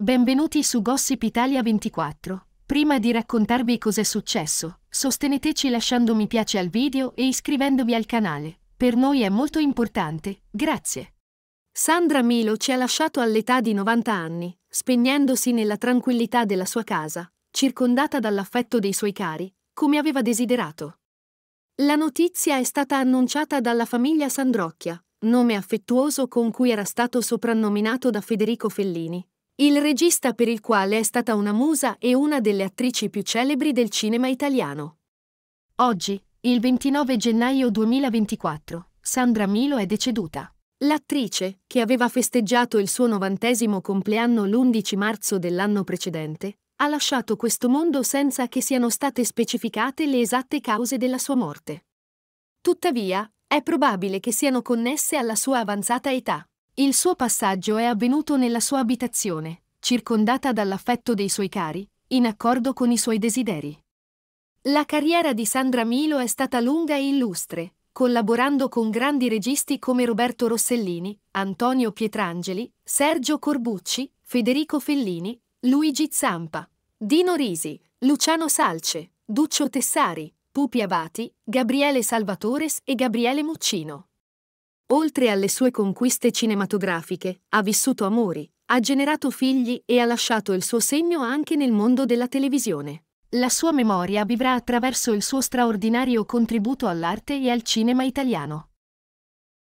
Benvenuti su Gossip Italia 24. Prima di raccontarvi cos'è successo, sosteneteci lasciando mi piace al video e iscrivendovi al canale. Per noi è molto importante, grazie. Sandra Milo ci ha lasciato all'età di 90 anni, spegnendosi nella tranquillità della sua casa, circondata dall'affetto dei suoi cari, come aveva desiderato. La notizia è stata annunciata dalla famiglia Sandrocchia, nome affettuoso con cui era stato soprannominato da Federico Fellini, il regista per il quale è stata una musa e una delle attrici più celebri del cinema italiano. Oggi, il 29 gennaio 2024, Sandra Milo è deceduta. L'attrice, che aveva festeggiato il suo novantesimo compleanno l'11 marzo dell'anno precedente, ha lasciato questo mondo senza che siano state specificate le esatte cause della sua morte. Tuttavia, è probabile che siano connesse alla sua avanzata età. Il suo passaggio è avvenuto nella sua abitazione, circondata dall'affetto dei suoi cari, in accordo con i suoi desideri. La carriera di Sandra Milo è stata lunga e illustre, collaborando con grandi registi come Roberto Rossellini, Antonio Pietrangeli, Sergio Corbucci, Federico Fellini, Luigi Zampa, Dino Risi, Luciano Salce, Duccio Tessari, Pupi Abati, Gabriele Salvatores e Gabriele Muccino. Oltre alle sue conquiste cinematografiche, ha vissuto amori, ha generato figli e ha lasciato il suo segno anche nel mondo della televisione. La sua memoria vivrà attraverso il suo straordinario contributo all'arte e al cinema italiano.